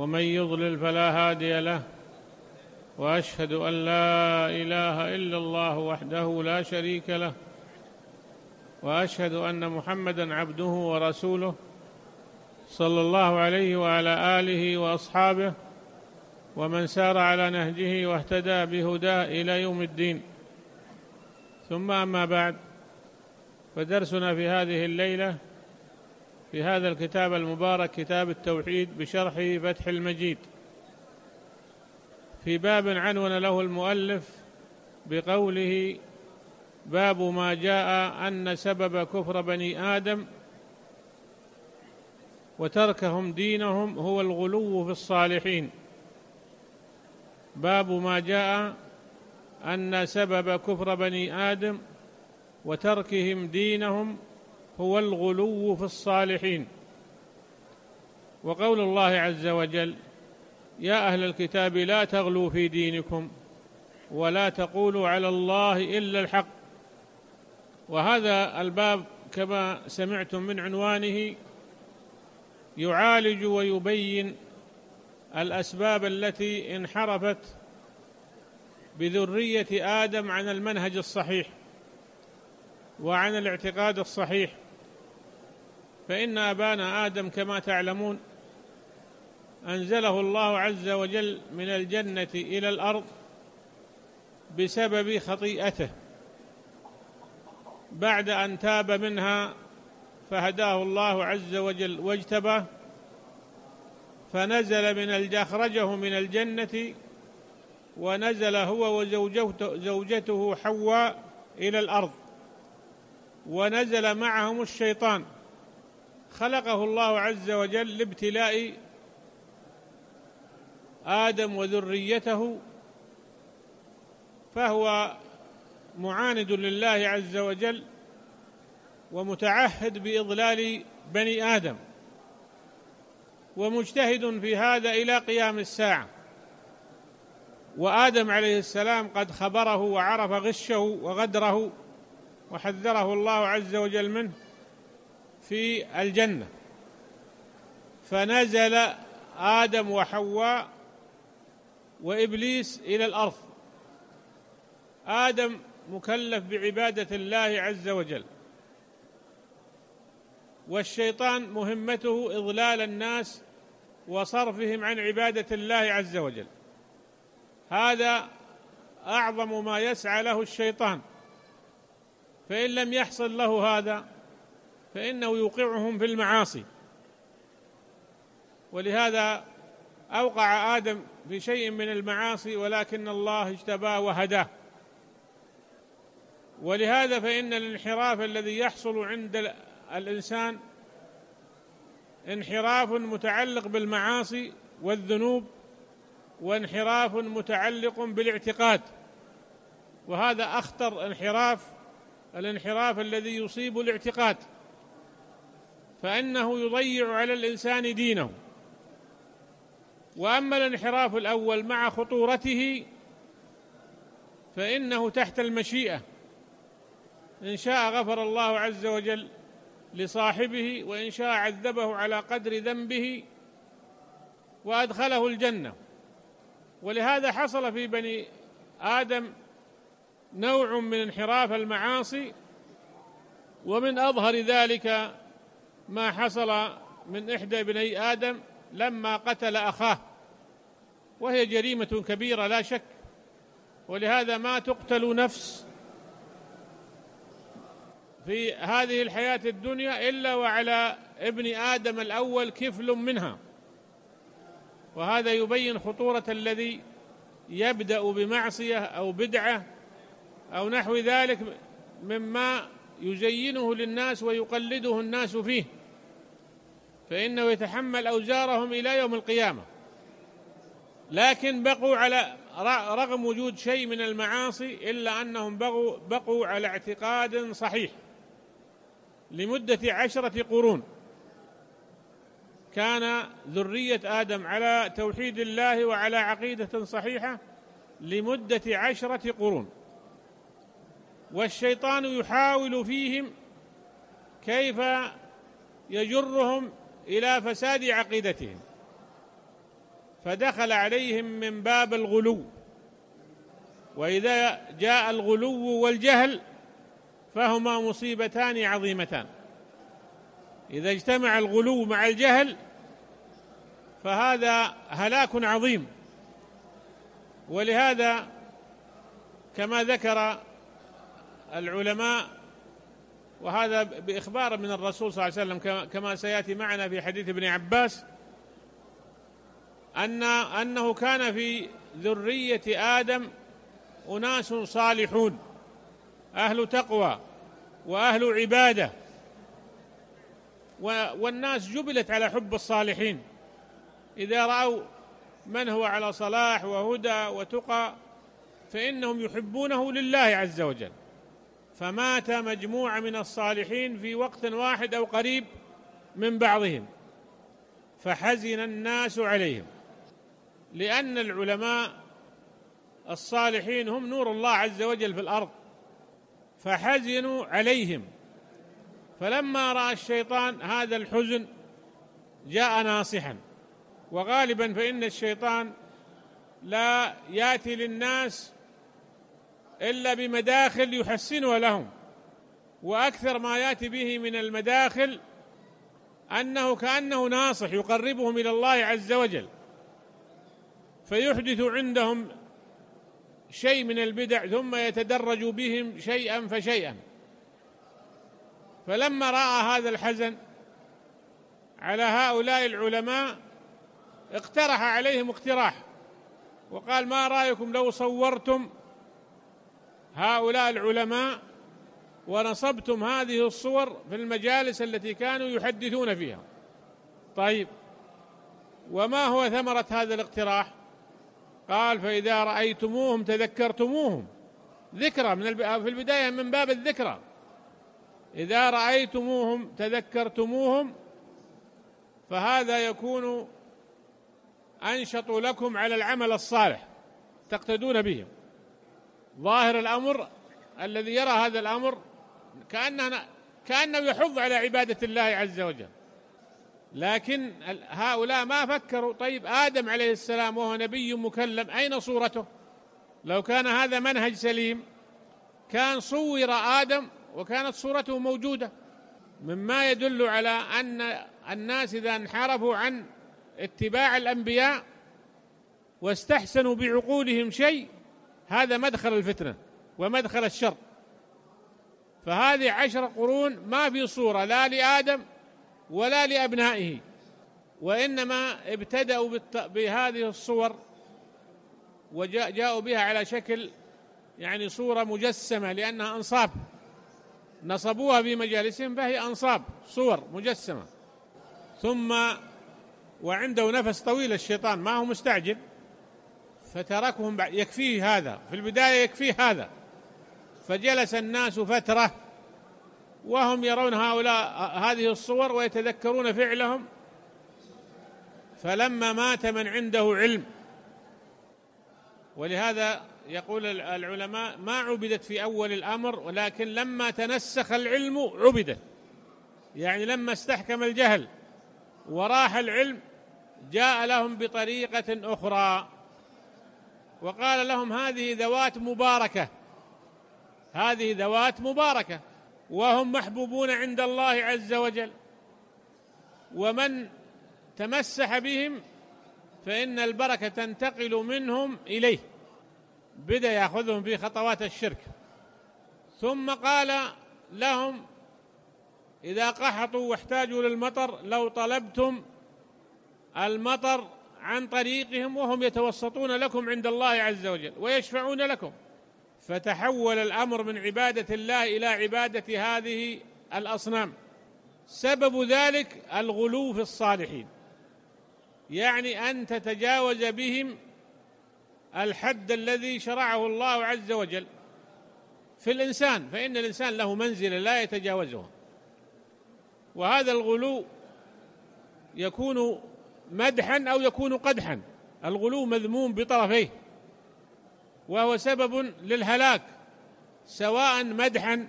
ومن يضلل فلا هادي له واشهد ان لا اله الا الله وحده لا شريك له واشهد ان محمدا عبده ورسوله صلى الله عليه وعلى اله واصحابه ومن سار على نهجه واهتدى بهداه الى يوم الدين ثم اما بعد فدرسنا في هذه الليله في هذا الكتاب المبارك كتاب التوحيد بشرحه فتح المجيد في باب عنون له المؤلف بقوله باب ما جاء أن سبب كفر بني آدم وتركهم دينهم هو الغلو في الصالحين باب ما جاء أن سبب كفر بني آدم وتركهم دينهم هو الغلو في الصالحين وقول الله عز وجل يا أهل الكتاب لا تغلوا في دينكم ولا تقولوا على الله إلا الحق وهذا الباب كما سمعتم من عنوانه يعالج ويبين الأسباب التي انحرفت بذرية آدم عن المنهج الصحيح وعن الاعتقاد الصحيح فإن أبانا آدم كما تعلمون أنزله الله عز وجل من الجنة إلى الأرض بسبب خطيئته بعد أن تاب منها فهداه الله عز وجل واجتباه فنزل من أخرجه من الجنة ونزل هو وزوجته زوجته حواء إلى الأرض ونزل معهم الشيطان خلقه الله عز وجل لابتلاء آدم وذريته فهو معاند لله عز وجل ومتعهد بإضلال بني آدم ومجتهد في هذا إلى قيام الساعة وآدم عليه السلام قد خبره وعرف غشه وغدره وحذره الله عز وجل منه في الجنة فنزل آدم وحواء وإبليس إلى الأرض آدم مكلف بعبادة الله عز وجل والشيطان مهمته إضلال الناس وصرفهم عن عبادة الله عز وجل هذا أعظم ما يسعى له الشيطان فإن لم يحصل له هذا فإنه يوقعهم في المعاصي ولهذا أوقع آدم في شيء من المعاصي ولكن الله اجتباه وهداه ولهذا فإن الانحراف الذي يحصل عند الإنسان انحراف متعلق بالمعاصي والذنوب وانحراف متعلق بالاعتقاد وهذا أخطر انحراف الانحراف الذي يصيب الاعتقاد فإنه يضيع على الإنسان دينه وأما الانحراف الأول مع خطورته فإنه تحت المشيئة إن شاء غفر الله عز وجل لصاحبه وإن شاء عذبه على قدر ذنبه وأدخله الجنة ولهذا حصل في بني آدم نوع من انحراف المعاصي ومن أظهر ذلك ما حصل من إحدى بني آدم لما قتل أخاه وهي جريمة كبيرة لا شك ولهذا ما تقتل نفس في هذه الحياة الدنيا إلا وعلى ابن آدم الأول كفل منها وهذا يبين خطورة الذي يبدأ بمعصية أو بدعة أو نحو ذلك مما يزينه للناس ويقلده الناس فيه فإنه يتحمل أوزارهم إلى يوم القيامة لكن بقوا على رغم وجود شيء من المعاصي إلا أنهم بقوا, بقوا على اعتقاد صحيح لمدة عشرة قرون كان ذرية آدم على توحيد الله وعلى عقيدة صحيحة لمدة عشرة قرون والشيطان يحاول فيهم كيف يجرهم إلى فساد عقيدتهم فدخل عليهم من باب الغلو وإذا جاء الغلو والجهل فهما مصيبتان عظيمتان إذا اجتمع الغلو مع الجهل فهذا هلاك عظيم ولهذا كما ذكر العلماء وهذا بإخبار من الرسول صلى الله عليه وسلم كما سيأتي معنا في حديث ابن عباس أن أنه كان في ذرية آدم أناس صالحون أهل تقوى وأهل عبادة والناس جبلت على حب الصالحين إذا رأوا من هو على صلاح وهدى وتقى فإنهم يحبونه لله عز وجل فمات مجموعة من الصالحين في وقت واحد أو قريب من بعضهم فحزن الناس عليهم لأن العلماء الصالحين هم نور الله عز وجل في الأرض فحزنوا عليهم فلما رأى الشيطان هذا الحزن جاء ناصحا وغالبا فإن الشيطان لا ياتي للناس إلا بمداخل يحسنها لهم وأكثر ما يأتي به من المداخل أنه كأنه ناصح يقربهم إلى الله عز وجل فيحدث عندهم شيء من البدع ثم يتدرج بهم شيئا فشيئا فلما رأى هذا الحزن على هؤلاء العلماء اقترح عليهم اقتراح وقال ما رأيكم لو صورتم هؤلاء العلماء ونصبتم هذه الصور في المجالس التي كانوا يحدثون فيها طيب وما هو ثمرة هذا الاقتراح قال فإذا رأيتموهم تذكرتموهم ذكرى من الب... في البداية من باب الذكرى إذا رأيتموهم تذكرتموهم فهذا يكون أنشط لكم على العمل الصالح تقتدون بهم ظاهر الأمر الذي يرى هذا الأمر كأنه, كأنه يحض على عبادة الله عز وجل لكن هؤلاء ما فكروا طيب آدم عليه السلام وهو نبي مكلم أين صورته لو كان هذا منهج سليم كان صور آدم وكانت صورته موجودة مما يدل على أن الناس إذا انحرفوا عن اتباع الأنبياء واستحسنوا بعقولهم شيء هذا مدخل الفتنة ومدخل الشر فهذه عشر قرون ما في صورة لا لآدم ولا لأبنائه وإنما ابتدأوا بهذه الصور وجاءوا بها على شكل يعني صورة مجسمة لأنها أنصاب نصبوها في مجالسهم فهي أنصاب صور مجسمة ثم وعنده نفس طويل الشيطان ما هو مستعجل فتركهم بعد يكفيه هذا في البداية يكفيه هذا فجلس الناس فترة وهم يرون هؤلاء هذه الصور ويتذكرون فعلهم فلما مات من عنده علم ولهذا يقول العلماء ما عبدت في أول الأمر ولكن لما تنسخ العلم عبدت يعني لما استحكم الجهل وراح العلم جاء لهم بطريقة أخرى وقال لهم هذه ذوات مباركة هذه ذوات مباركة وهم محبوبون عند الله عز وجل ومن تمسح بهم فإن البركة تنتقل منهم إليه بدأ يأخذهم في خطوات الشرك ثم قال لهم إذا قحطوا واحتاجوا للمطر لو طلبتم المطر عن طريقهم وهم يتوسطون لكم عند الله عز وجل ويشفعون لكم فتحول الأمر من عبادة الله إلى عبادة هذه الأصنام سبب ذلك الغلو في الصالحين يعني أن تتجاوز بهم الحد الذي شرعه الله عز وجل في الإنسان فإن الإنسان له منزلة لا يتجاوزها وهذا الغلو يكون مدحا أو يكون قدحا الغلو مذموم بطرفيه وهو سبب للهلاك سواء مدحا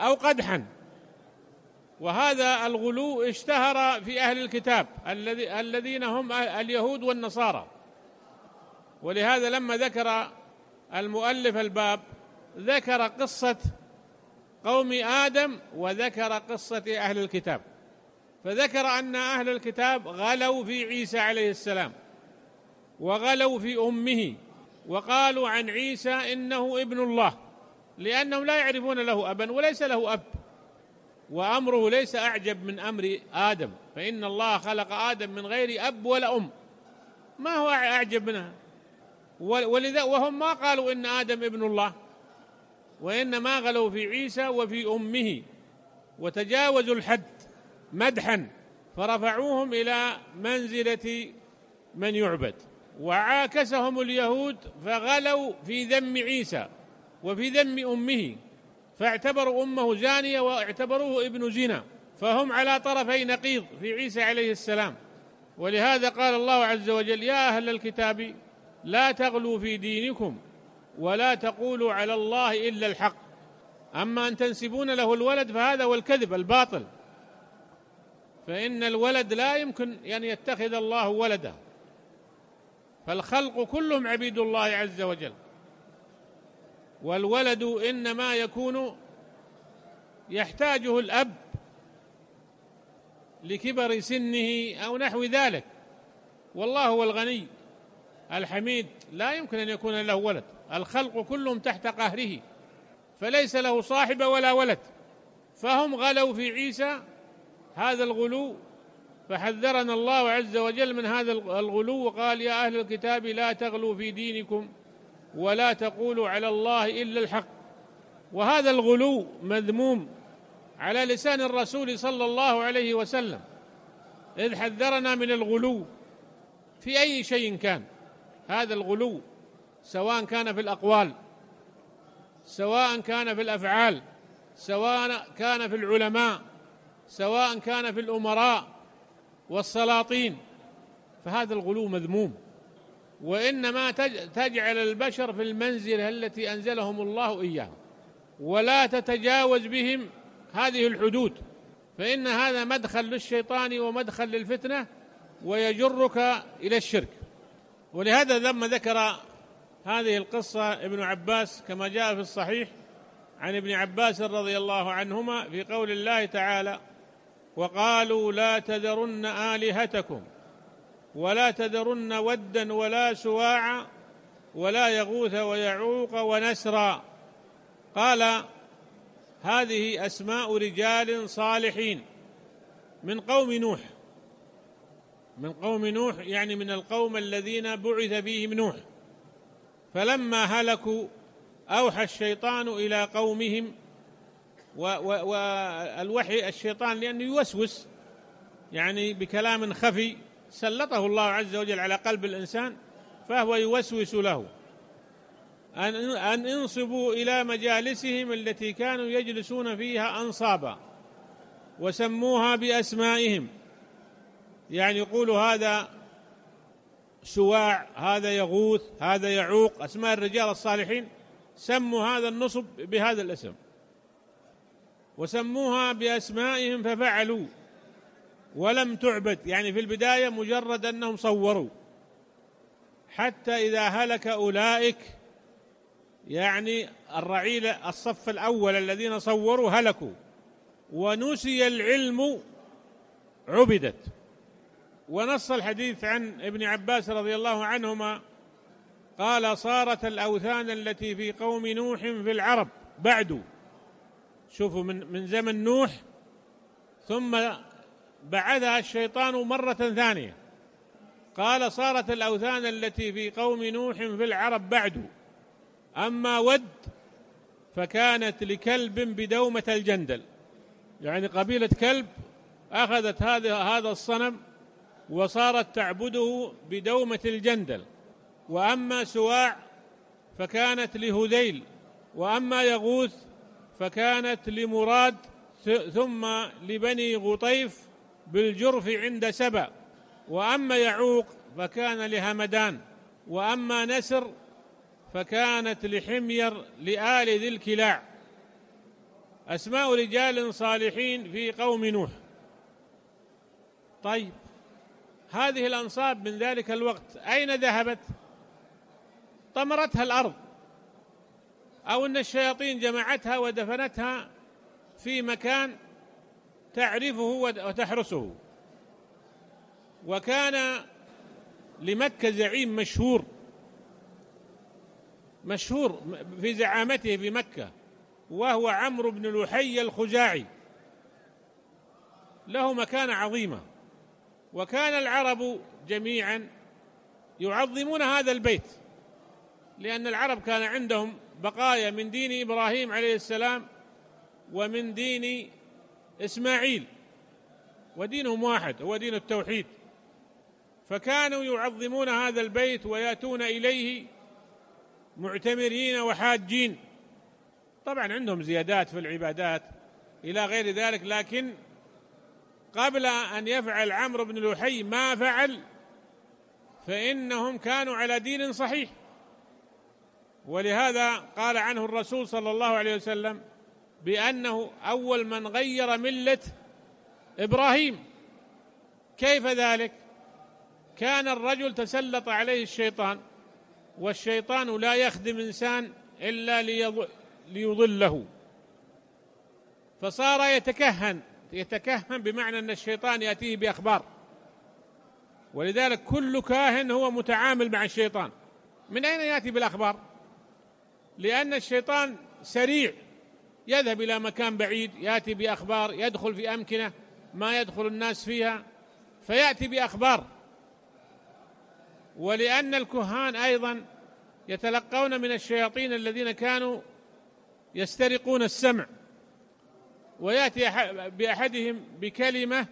أو قدحا وهذا الغلو اشتهر في أهل الكتاب الذين هم أه- اليهود والنصارى ولهذا لما ذكر المؤلف الباب ذكر قصة قوم آدم وذكر قصة أهل الكتاب فذكر أن أهل الكتاب غلوا في عيسى عليه السلام وغلوا في أمه وقالوا عن عيسى إنه ابن الله لأنهم لا يعرفون له أبا وليس له أب وأمره ليس أعجب من أمر آدم فإن الله خلق آدم من غير أب ولا أم ما هو أعجب منها ولذا وهم ما قالوا إن آدم ابن الله وإنما غلوا في عيسى وفي أمه وتجاوزوا الحد مدحا فرفعوهم إلى منزلة من يعبد وعاكسهم اليهود فغلوا في ذم عيسى وفي ذم أمه فاعتبروا أمه زانية واعتبروه ابن زنا فهم على طرفي نقيض في عيسى عليه السلام ولهذا قال الله عز وجل يا أهل الكتاب لا تغلوا في دينكم ولا تقولوا على الله إلا الحق أما أن تنسبون له الولد فهذا هو الكذب الباطل فإن الولد لا يمكن أن يتخذ الله ولدا فالخلق كلهم عبيد الله عز وجل والولد إنما يكون يحتاجه الأب لكبر سنه أو نحو ذلك والله هو الغني الحميد لا يمكن أن يكون له ولد الخلق كلهم تحت قهره فليس له صاحب ولا ولد فهم غلوا في عيسى هذا الغلو فحذرنا الله عز وجل من هذا الغلو وقال يا أهل الكتاب لا تغلوا في دينكم ولا تقولوا على الله إلا الحق وهذا الغلو مذموم على لسان الرسول صلى الله عليه وسلم إذ حذرنا من الغلو في أي شيء كان هذا الغلو سواء كان في الأقوال سواء كان في الأفعال سواء كان في العلماء سواء كان في الأمراء والسلاطين فهذا الغلو مذموم وإنما تجعل البشر في المنزلة التي أنزلهم الله إياهم ولا تتجاوز بهم هذه الحدود فإن هذا مدخل للشيطان ومدخل للفتنة ويجرك إلى الشرك ولهذا لما ذكر هذه القصة ابن عباس كما جاء في الصحيح عن ابن عباس رضي الله عنهما في قول الله تعالى وقالوا لا تذرن آلهتكم ولا تذرن ودا ولا سواعا ولا يغوث ويعوق ونسرا قال هذه أسماء رجال صالحين من قوم نوح من قوم نوح يعني من القوم الذين بعث فيهم نوح فلما هلكوا أوحى الشيطان إلى قومهم والوحي الشيطان لأنه يوسوس يعني بكلام خفي سلطه الله عز وجل على قلب الإنسان فهو يوسوس له أن انصبوا إلى مجالسهم التي كانوا يجلسون فيها أنصابا وسموها بأسمائهم يعني يقول هذا سواع هذا يغوث هذا يعوق أسماء الرجال الصالحين سموا هذا النصب بهذا الاسم وسموها بأسمائهم ففعلوا ولم تعبد يعني في البداية مجرد أنهم صوروا حتى إذا هلك أولئك يعني الرعيل الصف الأول الذين صوروا هلكوا ونسي العلم عبدت ونص الحديث عن ابن عباس رضي الله عنهما قال صارت الأوثان التي في قوم نوح في العرب بعد شوفوا من من زمن نوح ثم بعثها الشيطان مرة ثانية قال صارت الأوثان التي في قوم نوح في العرب بعد أما ود فكانت لكلب بدومة الجندل يعني قبيلة كلب أخذت هذا هذا الصنم وصارت تعبده بدومة الجندل وأما سواع فكانت لهذيل وأما يغوث فكانت لمراد ثم لبني غطيف بالجرف عند سبأ وأما يعوق فكان لهمدان وأما نسر فكانت لحمير لآل ذي الكلاع أسماء رجال صالحين في قوم نوح طيب هذه الأنصاب من ذلك الوقت أين ذهبت؟ طمرتها الأرض أو أن الشياطين جمعتها ودفنتها في مكان تعرفه وتحرسه وكان لمكة زعيم مشهور مشهور في زعامته بمكة وهو عمرو بن لحي الخزاعي له مكانة عظيمة وكان العرب جميعا يعظمون هذا البيت لأن العرب كان عندهم بقايا من دين إبراهيم عليه السلام ومن دين إسماعيل ودينهم واحد هو دين التوحيد فكانوا يعظمون هذا البيت وياتون إليه معتمرين وحاجين طبعا عندهم زيادات في العبادات إلى غير ذلك لكن قبل أن يفعل عمرو بن لحي ما فعل فإنهم كانوا على دين صحيح ولهذا قال عنه الرسول صلى الله عليه وسلم بأنه أول من غير ملة إبراهيم كيف ذلك؟ كان الرجل تسلط عليه الشيطان والشيطان لا يخدم إنسان إلا ليضله فصار يتكهن يتكهن بمعنى أن الشيطان يأتيه بأخبار ولذلك كل كاهن هو متعامل مع الشيطان من أين يأتي بالأخبار؟ لأن الشيطان سريع يذهب إلى مكان بعيد يأتي بأخبار يدخل في أمكنة ما يدخل الناس فيها فيأتي بأخبار ولأن الكهان أيضا يتلقون من الشياطين الذين كانوا يسترقون السمع ويأتي بأحدهم بكلمة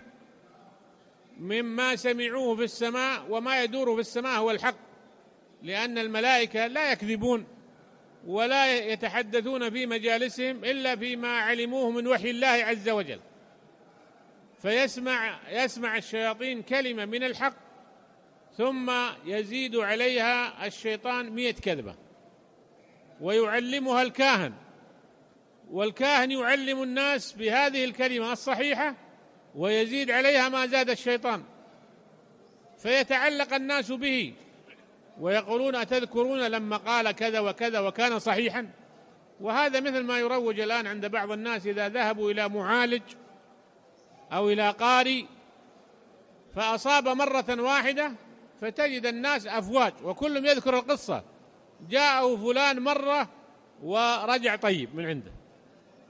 مما سمعوه في السماء وما يدور في السماء هو الحق لأن الملائكة لا يكذبون ولا يتحدثون في مجالسهم إلا فيما علموه من وحي الله عز وجل فيسمع يسمع الشياطين كلمة من الحق ثم يزيد عليها الشيطان مئة كذبة ويعلمها الكاهن والكاهن يعلم الناس بهذه الكلمة الصحيحة ويزيد عليها ما زاد الشيطان فيتعلق الناس به ويقولون أتذكرون لما قال كذا وكذا وكان صحيحا وهذا مثل ما يروج الآن عند بعض الناس إذا ذهبوا إلى معالج أو إلى قاري فأصاب مرة واحدة فتجد الناس أفواج وكلهم يذكر القصة جاءه فلان مرة ورجع طيب من عنده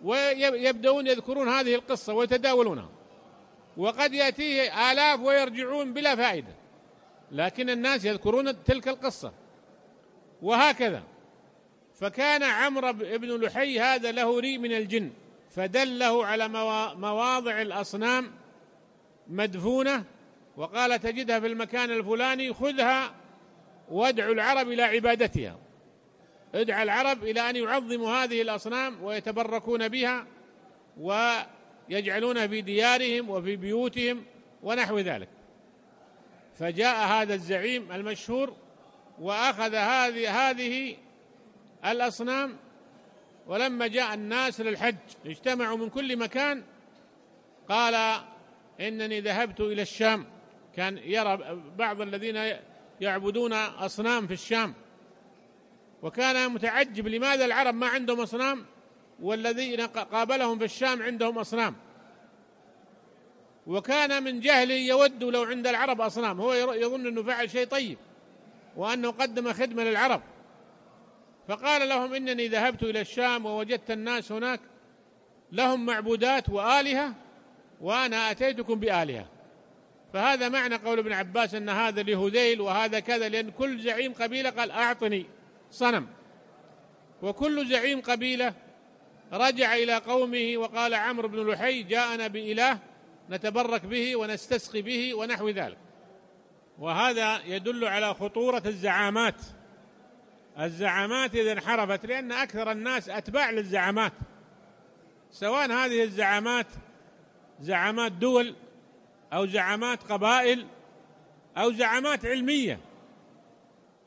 ويبدأون يذكرون هذه القصة ويتداولونها وقد يأتيه آلاف ويرجعون بلا فائدة لكن الناس يذكرون تلك القصة وهكذا فكان عمرو بن لحي هذا له ريء من الجن فدله على مواضع الأصنام مدفونة وقال تجدها في المكان الفلاني خذها وادعو العرب إلى عبادتها ادعى العرب إلى أن يعظموا هذه الأصنام ويتبركون بها ويجعلونها في ديارهم وفي بيوتهم ونحو ذلك فجاء هذا الزعيم المشهور وأخذ هذه هذه الأصنام ولما جاء الناس للحج اجتمعوا من كل مكان قال إنني ذهبت إلى الشام كان يرى بعض الذين يعبدون أصنام في الشام وكان متعجب لماذا العرب ما عندهم أصنام والذين قابلهم في الشام عندهم أصنام وكان من جهله يود لو عند العرب أصنام هو يظن أنه فعل شيء طيب وأنه قدم خدمة للعرب فقال لهم إنني ذهبت إلى الشام ووجدت الناس هناك لهم معبودات وآلهة وأنا أتيتكم بآلهة فهذا معنى قول ابن عباس أن هذا لهذيل وهذا كذا لأن كل زعيم قبيلة قال أعطني صنم وكل زعيم قبيلة رجع إلى قومه وقال عمرو بن لحي جاءنا بإله نتبرك به ونستسقي به ونحو ذلك وهذا يدل على خطورة الزعامات الزعامات إذا انحرفت لأن أكثر الناس أتباع للزعامات سواء هذه الزعامات زعامات دول أو زعامات قبائل أو زعامات علمية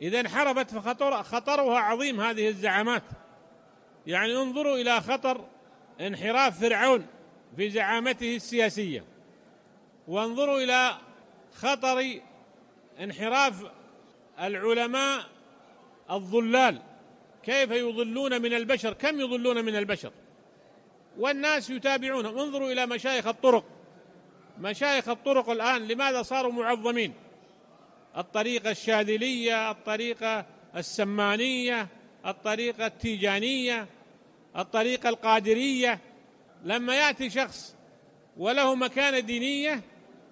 إذا انحرفت فخطر خطرها عظيم هذه الزعامات يعني انظروا إلى خطر انحراف فرعون في زعامته السياسية وانظروا إلى خطر انحراف العلماء الضلال كيف يضلون من البشر كم يضلون من البشر والناس يتابعونهم انظروا إلى مشايخ الطرق مشايخ الطرق الآن لماذا صاروا معظمين الطريقة الشاذلية الطريقة السمانية الطريقة التيجانية الطريقة القادرية لما يأتي شخص وله مكانة دينية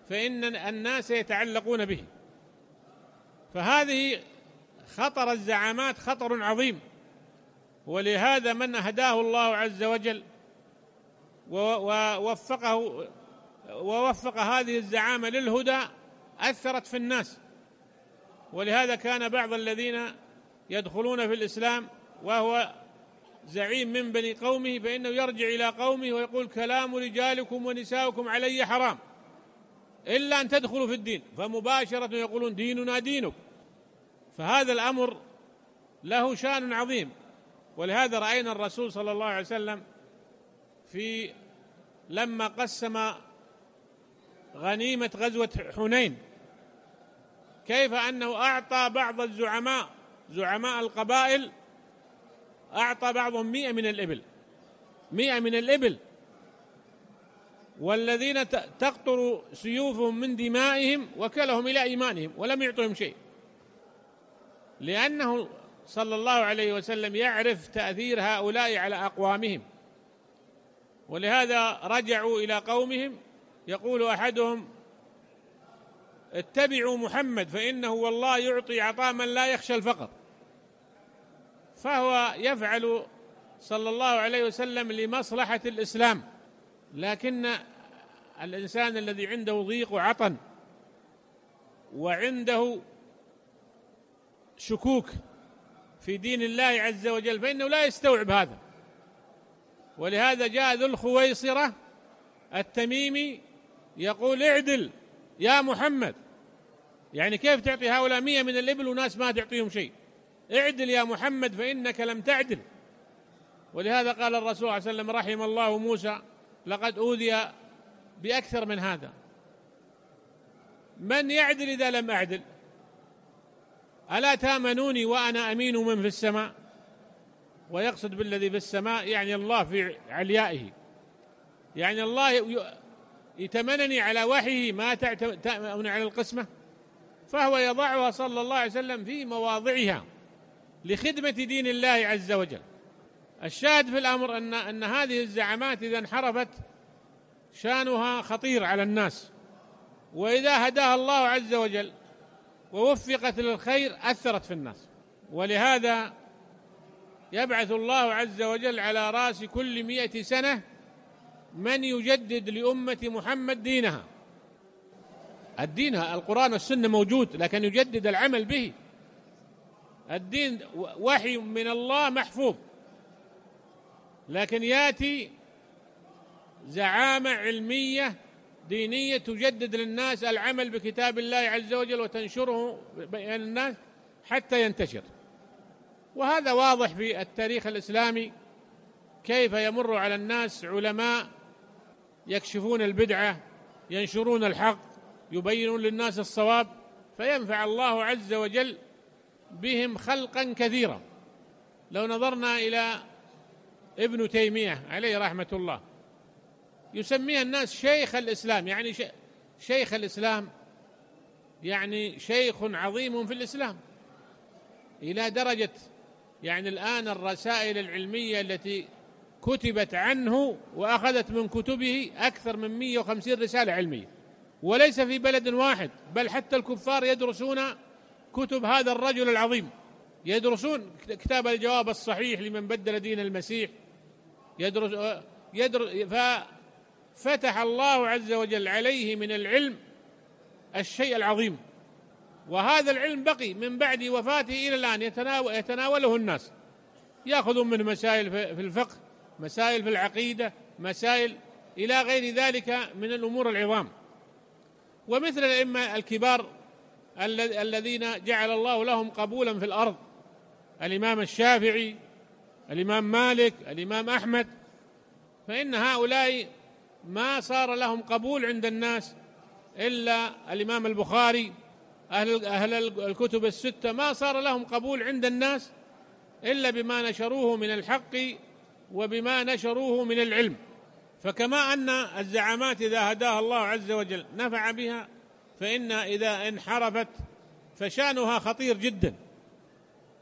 فإن الناس يتعلقون به فهذه خطر الزعامات خطر عظيم ولهذا من هداه الله عز وجل ووفقه ووفق هذه الزعامة للهدى أثرت في الناس ولهذا كان بعض الذين يدخلون في الإسلام وهو زعيم من بني قومه فإنه يرجع إلى قومه ويقول كلام رجالكم ونساؤكم علي حرام إلا أن تدخلوا في الدين فمباشرة يقولون ديننا دينك فهذا الأمر له شان عظيم ولهذا رأينا الرسول صلى الله عليه وسلم في لما قسم غنيمة غزوة حنين كيف أنه أعطى بعض الزعماء زعماء القبائل أعطى بعضهم مئة من الإبل مئة من الإبل والذين تقطر سيوفهم من دمائهم وكلهم إلى إيمانهم ولم يعطهم شيء لأنه صلى الله عليه وسلم يعرف تأثير هؤلاء على أقوامهم ولهذا رجعوا إلى قومهم يقول أحدهم اتبعوا محمد فإنه والله يعطي عطاء من لا يخشى الفقر فهو يفعل صلى الله عليه وسلم لمصلحة الإسلام لكن الإنسان الذي عنده ضيق وعطن وعنده شكوك في دين الله عز وجل فإنه لا يستوعب هذا ولهذا جاء ذو الخويصرة التميمي يقول اعدل يا محمد يعني كيف تعطي هؤلاء مية من الإبل وناس ما تعطيهم شيء اعدل يا محمد فإنك لم تعدل ولهذا قال الرسول صلى الله عليه وسلم رحم الله موسى لقد أوذي بأكثر من هذا من يعدل إذا لم أعدل ألا تامنوني وأنا أمين من في السماء ويقصد بالذي في السماء يعني الله في عليائه يعني الله يتمنني على وحيه ما تأمن على القسمة فهو يضعها صلى الله عليه وسلم في مواضعها لخدمة دين الله عز وجل الشاهد في الأمر أن, أن هذه الزعامات إذا انحرفت شانها خطير على الناس وإذا هداها الله عز وجل ووفقت للخير أثرت في الناس ولهذا يبعث الله عز وجل على رأس كل مئة سنة من يجدد لأمة محمد دينها الدين القرآن والسنة موجود لكن يجدد العمل به الدين وحي من الله محفوظ لكن ياتي زعامة علمية دينية تجدد للناس العمل بكتاب الله عز وجل وتنشره بين الناس حتى ينتشر وهذا واضح في التاريخ الإسلامي كيف يمر على الناس علماء يكشفون البدعة ينشرون الحق يبينون للناس الصواب فينفع الله عز وجل بهم خلقا كثيرا لو نظرنا إلى ابن تيمية عليه رحمة الله يسميها الناس شيخ الإسلام يعني شيخ الإسلام يعني شيخ عظيم في الإسلام إلى درجة يعني الآن الرسائل العلمية التي كتبت عنه وأخذت من كتبه أكثر من 150 رسالة علمية وليس في بلد واحد بل حتى الكفار يدرسون كتب هذا الرجل العظيم يدرسون كتاب الجواب الصحيح لمن بدل دين المسيح يدرس يدرس فتح الله عز وجل عليه من العلم الشيء العظيم وهذا العلم بقي من بعد وفاته إلى الآن يتناوله الناس يأخذون من مسائل في الفقه مسائل في العقيدة مسائل إلى غير ذلك من الأمور العظام ومثل الأئمة الكبار الذين جعل الله لهم قبولا في الأرض الإمام الشافعي الإمام مالك الإمام أحمد فإن هؤلاء ما صار لهم قبول عند الناس إلا الإمام البخاري أهل, أهل الكتب الستة ما صار لهم قبول عند الناس إلا بما نشروه من الحق وبما نشروه من العلم فكما أن الزعامات إذا هداها الله عز وجل نفع بها فإن إذا انحرفت فشانها خطير جدا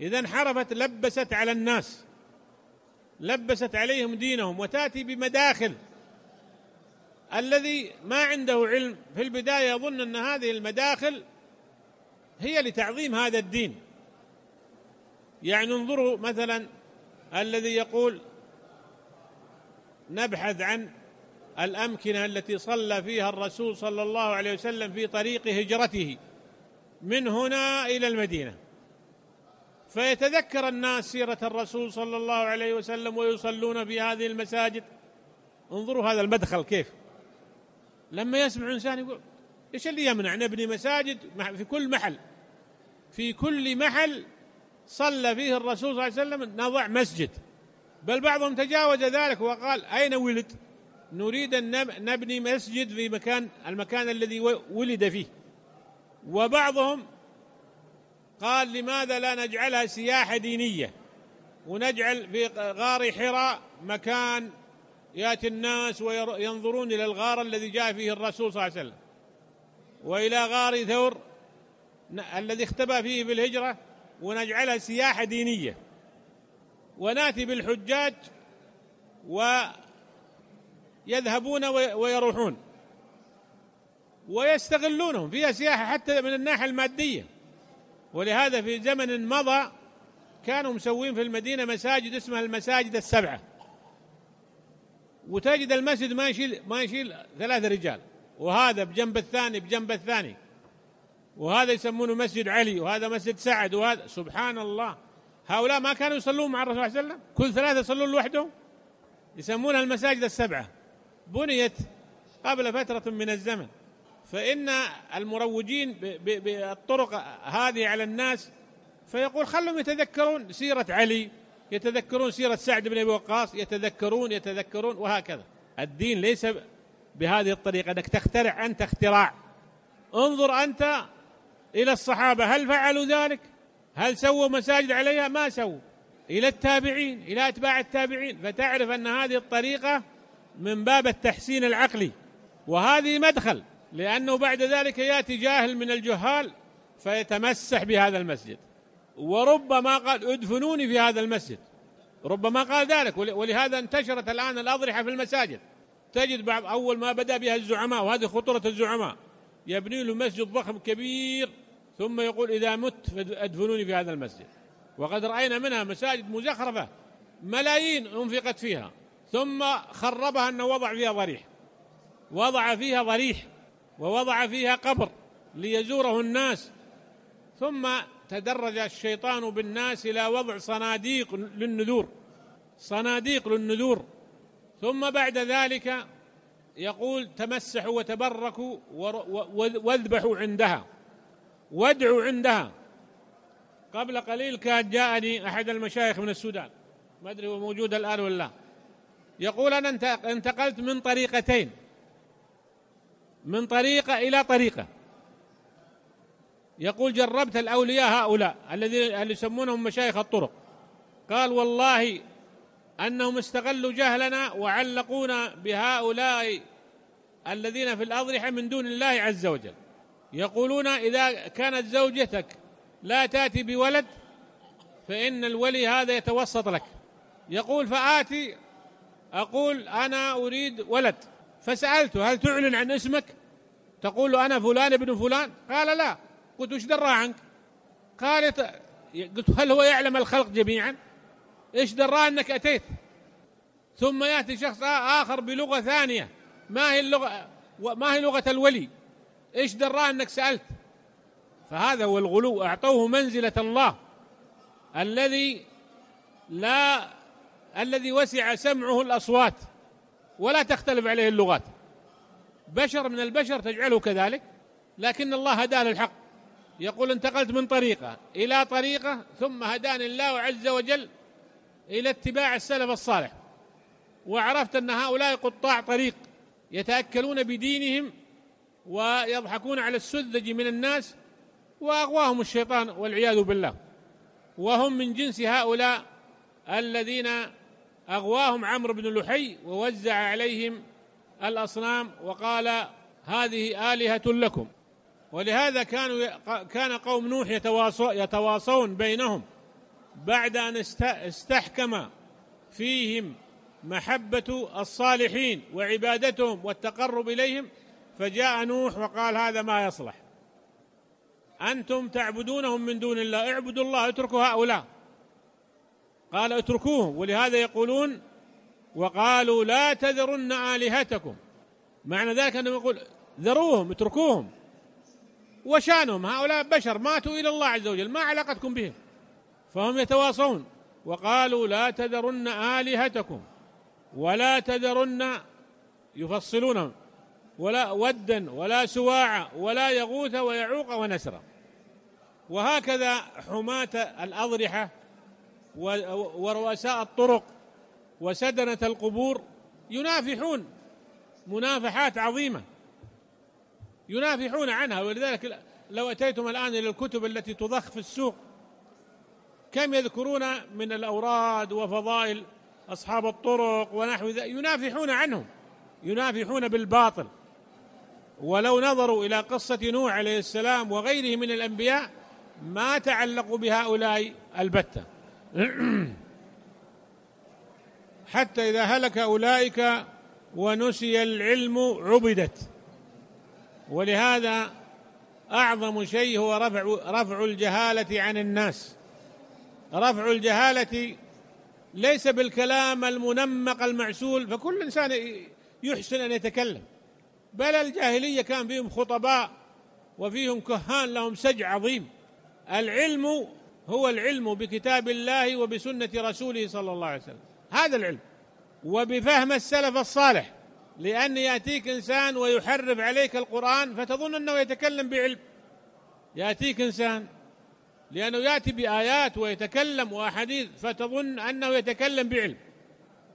إذا انحرفت لبست على الناس لبست عليهم دينهم وتأتي بمداخل الذي ما عنده علم في البداية يظن أن هذه المداخل هي لتعظيم هذا الدين يعني انظروا مثلا الذي يقول نبحث عن الأمكنة التي صلى فيها الرسول صلى الله عليه وسلم في طريق هجرته من هنا إلى المدينة فيتذكر الناس سيرة الرسول صلى الله عليه وسلم ويصلون في هذه المساجد انظروا هذا المدخل كيف لما يسمع انسان يقول ايش اللي يمنع نبني مساجد في كل محل في كل محل صلى فيه الرسول صلى الله عليه وسلم نضع مسجد بل بعضهم تجاوز ذلك وقال اين ولد نريد ان نبني مسجد في مكان المكان الذي ولد فيه وبعضهم قال لماذا لا نجعلها سياحه دينيه ونجعل في غار حراء مكان ياتي الناس وينظرون الى الغار الذي جاء فيه الرسول صلى الله عليه وسلم والى غار ثور الذي اختبى فيه بالهجره ونجعلها سياحه دينيه وناتي بالحجاج ويذهبون ويروحون ويستغلونهم فيها سياحه حتى من الناحيه الماديه ولهذا في زمن مضى كانوا مسوين في المدينه مساجد اسمها المساجد السبعه وتجد المسجد ما يشيل ما يشيل ثلاثة رجال وهذا بجنب الثاني بجنب الثاني وهذا يسمونه مسجد علي وهذا مسجد سعد وهذا سبحان الله هؤلاء ما كانوا يصلون مع الرسول صلى الله عليه وسلم كل ثلاثة يصلون لوحدهم يسمونها المساجد السبعة بنيت قبل فترة من الزمن فإن المروجين بالطرق هذه على الناس فيقول خلهم يتذكرون سيرة علي يتذكرون سيرة سعد بن أبي وقاص يتذكرون يتذكرون وهكذا الدين ليس بهذه الطريقة أنك تخترع أنت اختراع انظر أنت إلى الصحابة هل فعلوا ذلك هل سووا مساجد عليها ما سووا إلى التابعين إلى أتباع التابعين فتعرف أن هذه الطريقة من باب التحسين العقلي وهذه مدخل لأنه بعد ذلك يأتي جاهل من الجهال فيتمسح بهذا المسجد وربما قال ادفنوني في هذا المسجد ربما قال ذلك ولهذا انتشرت الآن الأضرحة في المساجد تجد بعض أول ما بدأ بها الزعماء وهذه خطورة الزعماء يبني له مسجد ضخم كبير ثم يقول إذا مت فادفنوني في هذا المسجد وقد رأينا منها مساجد مزخرفة ملايين أنفقت فيها ثم خربها أنه وضع فيها ضريح وضع فيها ضريح ووضع فيها قبر ليزوره الناس ثم تدرج الشيطان بالناس إلى وضع صناديق للنذور صناديق للنذور ثم بعد ذلك يقول تمسحوا وتبركوا واذبحوا عندها وادعوا عندها قبل قليل كان جاءني أحد المشايخ من السودان ما أدري هو موجود الآن ولا لا يقول أنا انتقلت من طريقتين من طريقة إلى طريقة يقول جربت الأولياء هؤلاء الذين يسمونهم مشايخ الطرق قال والله أنهم استغلوا جهلنا وعلقونا بهؤلاء الذين في الأضرحة من دون الله عز وجل يقولون إذا كانت زوجتك لا تأتي بولد فإن الولي هذا يتوسط لك يقول فآتي أقول أنا أريد ولد فسألته هل تعلن عن اسمك تقول أنا فلان ابن فلان قال لا قلت وش درى عنك قالت قلت هل هو يعلم الخلق جميعا ايش درى انك اتيت ثم ياتي شخص اخر بلغه ثانيه ما هي اللغه ما هي لغه الولي ايش درى انك سالت فهذا هو الغلو اعطوه منزله الله الذي لا الذي وسع سمعه الاصوات ولا تختلف عليه اللغات بشر من البشر تجعله كذلك لكن الله هداه للحق يقول انتقلت من طريقة إلى طريقة ثم هداني الله عز وجل إلى اتباع السلف الصالح وعرفت أن هؤلاء قطاع طريق يتأكلون بدينهم ويضحكون على السذج من الناس وأغواهم الشيطان والعياذ بالله وهم من جنس هؤلاء الذين أغواهم عمرو بن لحي ووزع عليهم الأصنام وقال هذه آلهة لكم ولهذا كانوا كان قوم نوح يتواصون بينهم بعد أن استحكم فيهم محبة الصالحين وعبادتهم والتقرب إليهم فجاء نوح وقال هذا ما يصلح أنتم تعبدونهم من دون الله اعبدوا الله اتركوا هؤلاء قال اتركوهم ولهذا يقولون وقالوا لا تذرن آلهتكم معنى ذلك أنهم يقول ذروهم اتركوهم وشانهم هؤلاء بشر ماتوا إلى الله عز وجل ما علاقتكم بهم فهم يتواصون وقالوا لا تذرن آلهتكم ولا تذرن يفصلون ولا ودا ولا سواعا ولا يغوث ويعوق ونسرا وهكذا حماة الأضرحة ورؤساء الطرق وسدنة القبور ينافحون منافحات عظيمه ينافحون عنها ولذلك لو أتيتم الآن إلى الكتب التي تضخ في السوق كم يذكرون من الأوراد وفضائل أصحاب الطرق ونحو ذلك ينافحون عنهم ينافحون بالباطل ولو نظروا إلى قصة نوح عليه السلام وغيره من الأنبياء ما تعلقوا بهؤلاء البتة حتى إذا هلك أولئك ونسي العلم عبدت ولهذا أعظم شيء هو رفع, رفع الجهالة عن الناس رفع الجهالة ليس بالكلام المنمق المعسول فكل إنسان يحسن أن يتكلم بل الجاهلية كان فيهم خطباء وفيهم كهان لهم سجع عظيم العلم هو العلم بكتاب الله وبسنة رسوله صلى الله عليه وسلم هذا العلم وبفهم السلف الصالح لأن يأتيك إنسان ويحرف عليك القرآن فتظن أنه يتكلم بعلم يأتيك إنسان لأنه يأتي بآيات ويتكلم وأحاديث فتظن أنه يتكلم بعلم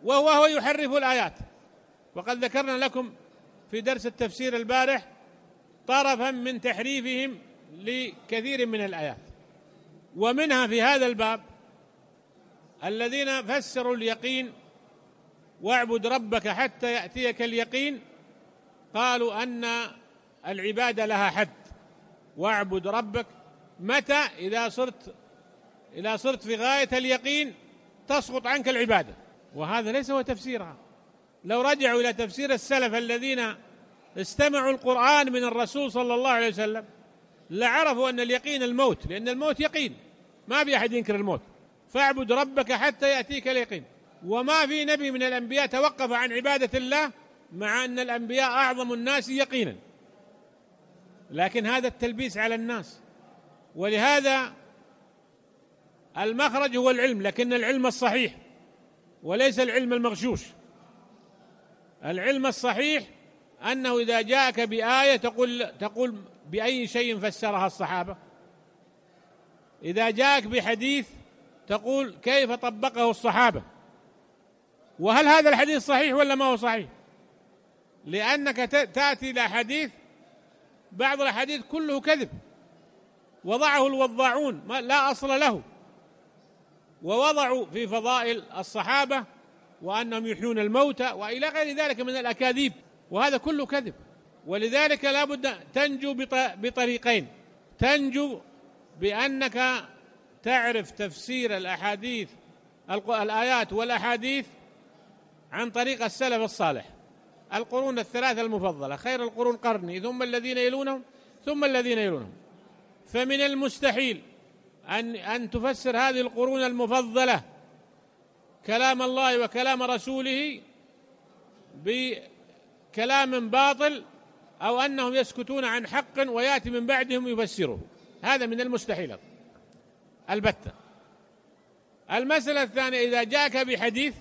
وهو هو يحرف الآيات وقد ذكرنا لكم في درس التفسير البارح طرفا من تحريفهم لكثير من الآيات ومنها في هذا الباب الذين فسروا اليقين واعبد ربك حتى يأتيك اليقين قالوا أن العبادة لها حد واعبد ربك متى إذا صرت إذا صرت في غاية اليقين تسقط عنك العبادة وهذا ليس هو تفسيرها لو رجعوا إلى تفسير السلف الذين استمعوا القرآن من الرسول صلى الله عليه وسلم لعرفوا أن اليقين الموت لأن الموت يقين ما في أحد ينكر الموت فاعبد ربك حتى يأتيك اليقين وما في نبي من الأنبياء توقف عن عبادة الله مع أن الأنبياء أعظم الناس يقينا لكن هذا التلبيس على الناس ولهذا المخرج هو العلم لكن العلم الصحيح وليس العلم المغشوش العلم الصحيح أنه إذا جاءك بآية تقول, تقول بأي شيء فسرها الصحابة إذا جاءك بحديث تقول كيف طبقه الصحابة وهل هذا الحديث صحيح ولا ما هو صحيح لأنك تأتي إلى حديث بعض الأحاديث كله كذب وضعه الوضاعون ما لا أصل له ووضعوا في فضائل الصحابة وأنهم يحيون الموتى وإلى غير ذلك من الأكاذيب وهذا كله كذب ولذلك لا بد تنجو بطريقين تنجو بأنك تعرف تفسير الأحاديث الآيات والأحاديث عن طريق السلف الصالح القرون الثلاثة المفضلة خير القرون قرني ثم الذين يلونهم ثم الذين يلونهم فمن المستحيل أن, أن تفسر هذه القرون المفضلة كلام الله وكلام رسوله بكلام باطل أو أنهم يسكتون عن حق ويأتي من بعدهم يفسره هذا من المستحيل البتة المسألة الثانية إذا جاءك بحديث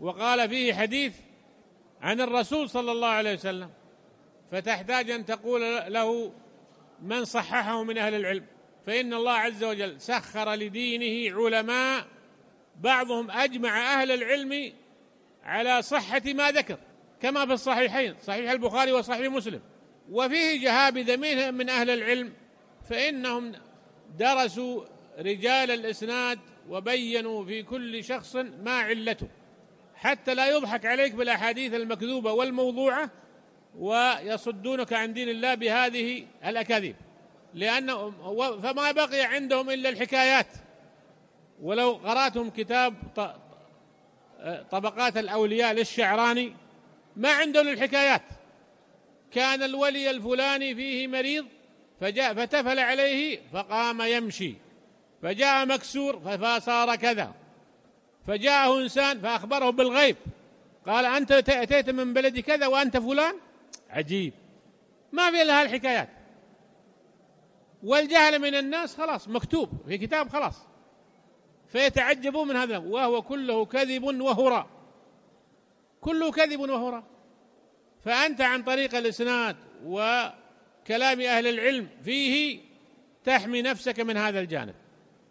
وقال فيه حديث عن الرسول صلى الله عليه وسلم فتحتاج أن تقول له من صححه من أهل العلم فإن الله عز وجل سخر لدينه علماء بعضهم أجمع أهل العلم على صحة ما ذكر كما في الصحيحين صحيح البخاري وصحيح مسلم وفيه جهابذة منهم من أهل العلم فإنهم درسوا رجال الإسناد وبينوا في كل شخص ما علته حتى لا يضحك عليك بالاحاديث المكذوبه والموضوعه ويصدونك عن دين الله بهذه الاكاذيب لان فما بقي عندهم الا الحكايات ولو قراتهم كتاب طبقات الاولياء للشعراني ما عندهم الحكايات كان الولي الفلاني فيه مريض فجاء فتفل عليه فقام يمشي فجاء مكسور فصار كذا فجاءه إنسان فأخبره بالغيب قال أنت أتيت من بلد كذا وأنت فلان عجيب ما في إلا هالحكايات والجهل من الناس خلاص مكتوب في كتاب خلاص فيتعجبون من هذا وهو كله كذب وهراء كله كذب وهراء فأنت عن طريق الإسناد وكلام أهل العلم فيه تحمي نفسك من هذا الجانب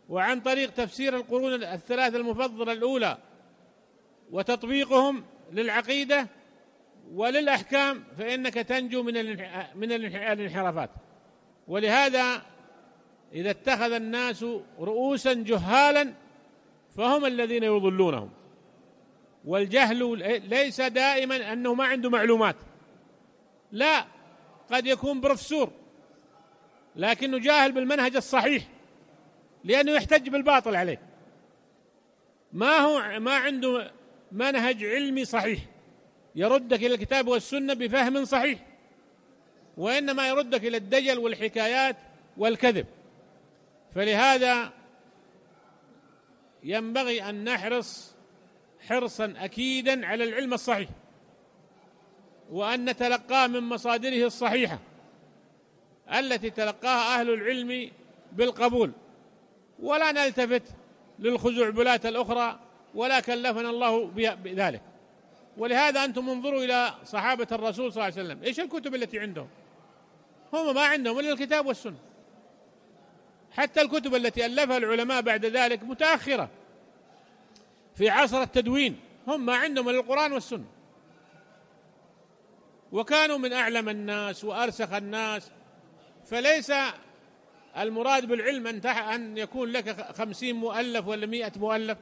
وعن طريق تفسير القرون الثلاثة المفضلة الأولى وتطبيقهم للعقيدة وللأحكام فإنك تنجو من من الانحرافات ولهذا إذا اتخذ الناس رؤوسا جهالا فهم الذين يضلونهم والجهل ليس دائما أنه ما عنده معلومات لا قد يكون بروفسور لكنه جاهل بالمنهج الصحيح لأنه يحتج بالباطل عليه ما هو ما عنده منهج علمي صحيح يردك إلى الكتاب والسنة بفهم صحيح وإنما يردك إلى الدجل والحكايات والكذب فلهذا ينبغي أن نحرص حرصا أكيدا على العلم الصحيح وأن نتلقاه من مصادره الصحيحة التي تلقاها أهل العلم بالقبول ولا نلتفت للخزعبلات الأخرى ولا كلفنا الله بذلك ولهذا أنتم انظروا إلى صحابة الرسول صلى الله عليه وسلم إيش الكتب التي عندهم هم ما عندهم إلا الكتاب والسنة حتى الكتب التي ألفها العلماء بعد ذلك متأخرة في عصر التدوين هم ما عندهم إلا القرآن والسنة وكانوا من أعلم الناس وأرسخ الناس فليس المراد بالعلم أن, أن يكون لك خمسين مؤلف ولا مئة مؤلف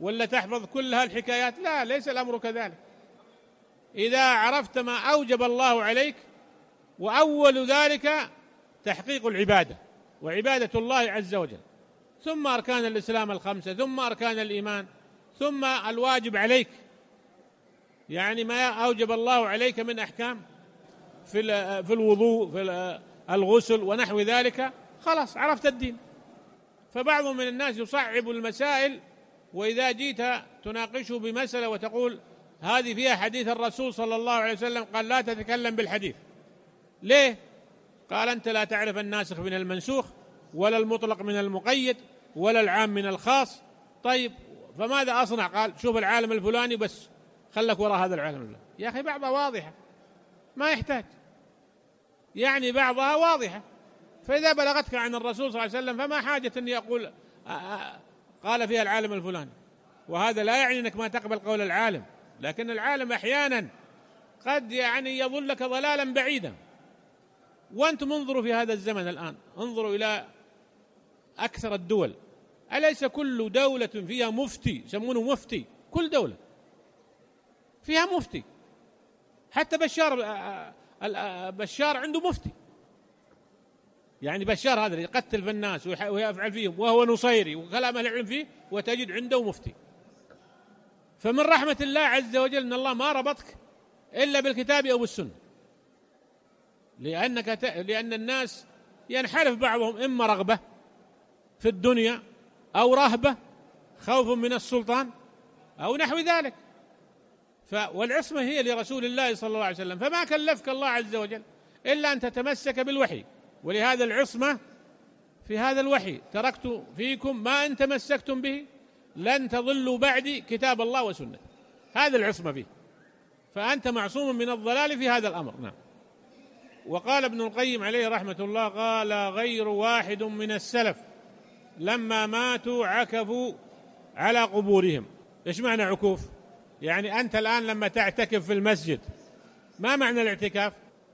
ولا تحفظ كل هالحكايات لا ليس الأمر كذلك إذا عرفت ما أوجب الله عليك وأول ذلك تحقيق العبادة وعبادة الله عز وجل ثم أركان الإسلام الخمسة ثم أركان الإيمان ثم الواجب عليك يعني ما أوجب الله عليك من أحكام في في الوضوء في الغسل ونحو ذلك خلاص عرفت الدين فبعض من الناس يصعب المسائل وإذا جيت تناقشه بمسألة وتقول هذه فيها حديث الرسول صلى الله عليه وسلم قال لا تتكلم بالحديث ليه؟ قال أنت لا تعرف الناسخ من المنسوخ ولا المطلق من المقيد ولا العام من الخاص طيب فماذا أصنع قال شوف العالم الفلاني بس خلك وراء هذا العالم يا أخي بعضها واضحة ما يحتاج يعني بعضها واضحة فإذا بلغتك عن الرسول صلى الله عليه وسلم فما حاجة أني أقول قال فيها العالم الفلاني وهذا لا يعني أنك ما تقبل قول العالم لكن العالم أحيانا قد يعني يضلك ضلالا بعيدا وأنتم انظروا في هذا الزمن الآن انظروا إلى أكثر الدول أليس كل دولة فيها مفتي يسمونه مفتي كل دولة فيها مفتي حتى بشار آه، بشار عنده مفتي يعني بشار هذا اللي يقتل في الناس ويفعل فيهم وهو نصيري وكلام اهل العلم فيه وتجد عنده مفتي فمن رحمة الله عز وجل ان الله ما ربطك الا بالكتاب او بالسنه لانك ت... لان الناس ينحرف بعضهم اما رغبه في الدنيا او رهبه خوف من السلطان او نحو ذلك والعصمة هي لرسول الله صلى الله عليه وسلم فما كلفك الله عز وجل إلا أن تتمسك بالوحي ولهذا العصمة في هذا الوحي تركت فيكم ما أن تمسكتم به لن تضلوا بعدي كتاب الله وسنة هذا العصمة فيه فأنت معصوم من الضلال في هذا الأمر نعم وقال ابن القيم عليه رحمة الله قال غير واحد من السلف لما ماتوا عكفوا على قبورهم ايش معنى عكوف يعني أنت الآن لما تعتكف في المسجد ما معنى الاعتكاف؟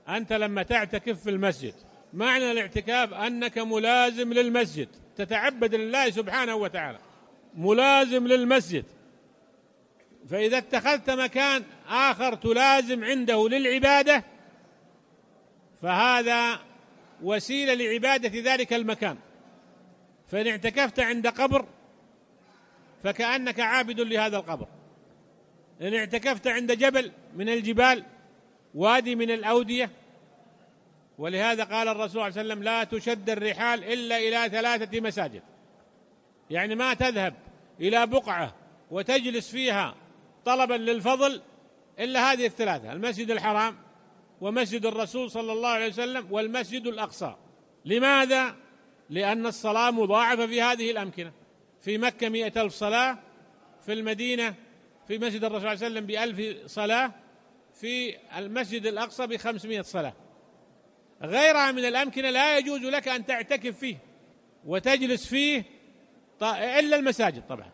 أنت لما تعتكف في المسجد معنى الاعتكاف أنك ملازم للمسجد تتعبد لله سبحانه وتعالى ملازم للمسجد فإذا اتخذت مكان آخر تلازم عنده للعبادة فهذا وسيلة لعبادة ذلك المكان فإن اعتكفت عند قبر فكأنك عابد لهذا القبر إن اعتكفت عند جبل من الجبال وادي من الأودية ولهذا قال الرسول صلى الله عليه وسلم لا تشد الرحال إلا إلى ثلاثة مساجد يعني ما تذهب إلى بقعة وتجلس فيها طلبا للفضل إلا هذه الثلاثة المسجد الحرام ومسجد الرسول صلى الله عليه وسلم والمسجد الأقصى لماذا؟ لأن الصلاة مضاعفة في هذه الأمكنة في مكة مئة ألف صلاة في المدينة في مسجد الرسول صلى الله عليه وسلم بألف صلاة في المسجد الأقصى بخمسمائة صلاة غيرها من الأمكنة لا يجوز لك أن تعتكف فيه وتجلس فيه إلا المساجد طبعا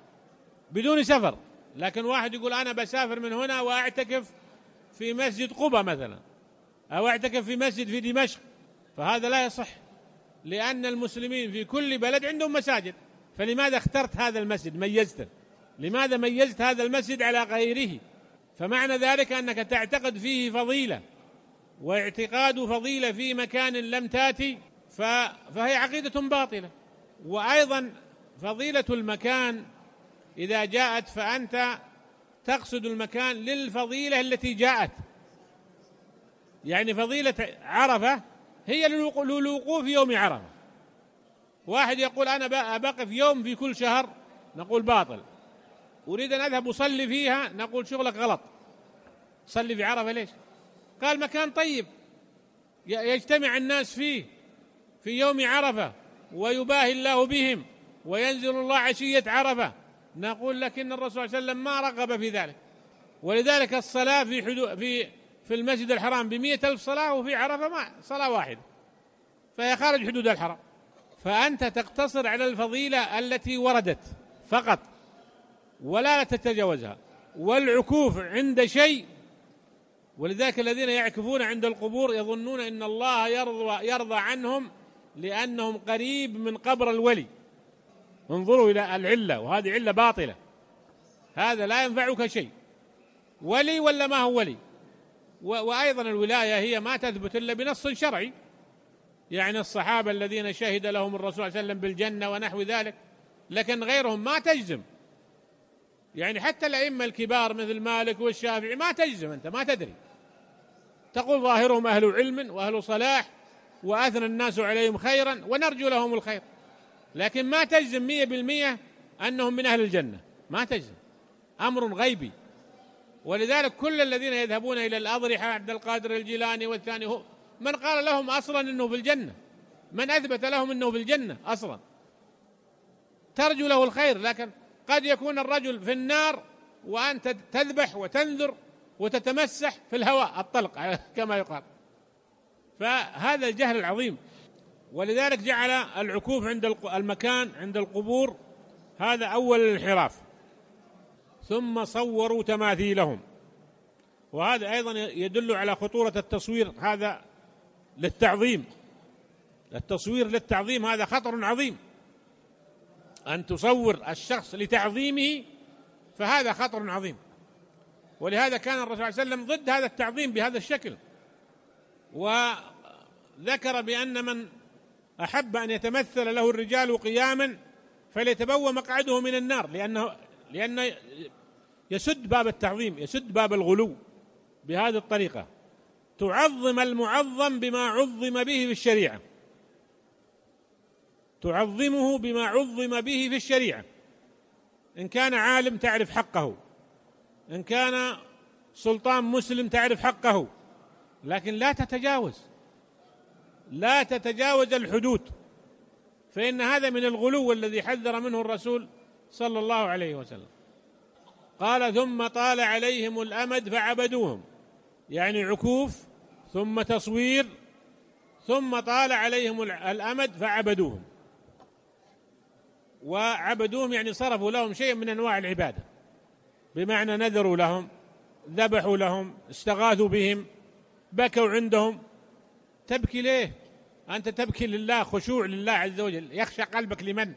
بدون سفر لكن واحد يقول أنا بسافر من هنا وأعتكف في مسجد قبة مثلا أو أعتكف في مسجد في دمشق فهذا لا يصح لأن المسلمين في كل بلد عندهم مساجد فلماذا اخترت هذا المسجد ميزته لماذا ميزت هذا المسجد على غيره فمعنى ذلك انك تعتقد فيه فضيله واعتقاد فضيله في مكان لم تاتي فهي عقيده باطله وايضا فضيله المكان اذا جاءت فانت تقصد المكان للفضيله التي جاءت يعني فضيله عرفه هي للوقوف يوم عرفه واحد يقول انا بقف يوم في كل شهر نقول باطل أريد أن أذهب أصلي فيها نقول شغلك غلط صلي في عرفة ليش قال مكان طيب يجتمع الناس فيه في يوم عرفة ويباهي الله بهم وينزل الله عشية عرفة نقول لكن الرسول صلى الله عليه وسلم ما رغب في ذلك ولذلك الصلاة في حدو في في المسجد الحرام بمئة ألف صلاة وفي عرفة ما صلاة واحدة فهي خارج حدود الحرام فأنت تقتصر على الفضيلة التي وردت فقط ولا تتجاوزها والعكوف عند شيء ولذلك الذين يعكفون عند القبور يظنون ان الله يرضى يرضى عنهم لانهم قريب من قبر الولي انظروا الى العله وهذه عله باطله هذا لا ينفعك شيء ولي ولا ما هو ولي وايضا الولايه هي ما تثبت الا بنص شرعي يعني الصحابه الذين شهد لهم الرسول صلى الله عليه وسلم بالجنه ونحو ذلك لكن غيرهم ما تجزم يعني حتى الأئمة الكبار مثل مالك والشافعي ما تجزم أنت ما تدري تقول ظاهرهم أهل علم وأهل صلاح وأثنى الناس عليهم خيرا ونرجو لهم الخير لكن ما تجزم مية بالمية أنهم من أهل الجنة ما تجزم أمر غيبي ولذلك كل الذين يذهبون إلى الأضرحة عبد القادر الجيلاني والثاني هو من قال لهم أصلا أنه في الجنة من أثبت لهم أنه في الجنة أصلا ترجو له الخير لكن قد يكون الرجل في النار وأنت تذبح وتنذر وتتمسح في الهواء الطلق كما يقال فهذا الجهل العظيم ولذلك جعل العكوف عند المكان عند القبور هذا أول الانحراف ثم صوروا تماثيلهم وهذا أيضا يدل على خطورة التصوير هذا للتعظيم التصوير للتعظيم هذا خطر عظيم أن تصور الشخص لتعظيمه فهذا خطر عظيم ولهذا كان الرسول صلى الله عليه وسلم ضد هذا التعظيم بهذا الشكل وذكر بأن من أحب أن يتمثل له الرجال قياما فليتبوى مقعده من النار لأنه لأن يسد باب التعظيم يسد باب الغلو بهذه الطريقة تعظم المعظم بما عظم به في الشريعه تعظمه بما عظم به في الشريعه ان كان عالم تعرف حقه ان كان سلطان مسلم تعرف حقه لكن لا تتجاوز لا تتجاوز الحدود فان هذا من الغلو الذي حذر منه الرسول صلى الله عليه وسلم قال ثم طال عليهم الامد فعبدوهم يعني عكوف ثم تصوير ثم طال عليهم الامد فعبدوهم وعبدوهم يعني صرفوا لهم شيء من أنواع العبادة بمعنى نذروا لهم ذبحوا لهم استغاثوا بهم بكوا عندهم تبكي ليه أنت تبكي لله خشوع لله عز وجل يخشى قلبك لمن